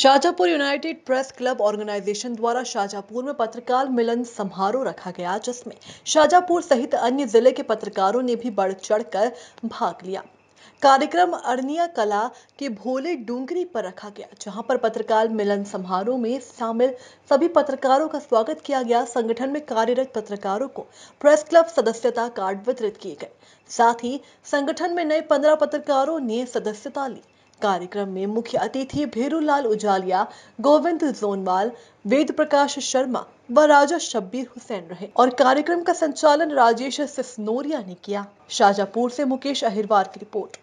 Shajapur United Press Club organization द्वारा शाजापुर में पत्रकार मिलन समारोह रखा गया जिसमें शाजापुर सहित अन्य जिले के पत्रकारों ने भी बढ़ चढ़कर भाग लिया कार्यक्रम अरनिया कला के भोले डूंगरी पर रखा गया जहां पर पत्रकार मिलन समारोह में शामिल सभी पत्रकारों का स्वागत किया गया संगठन में कार्यरत पत्रकारों को प्रेस क्लब सदस्यता कार्ड वितरित किए गए साथ ही संगठन में नए पंद्रह पत्रकारों ने सदस्यता ली कार्यक्रम में मुख्य अतिथि भेरूलाल उजालिया गोविंद जोनवाल वेद प्रकाश शर्मा व राजा शब्बीर हुसैन रहे और कार्यक्रम का संचालन राजेश सिसनोरिया ने किया शाजापुर से मुकेश अहिरवार की रिपोर्ट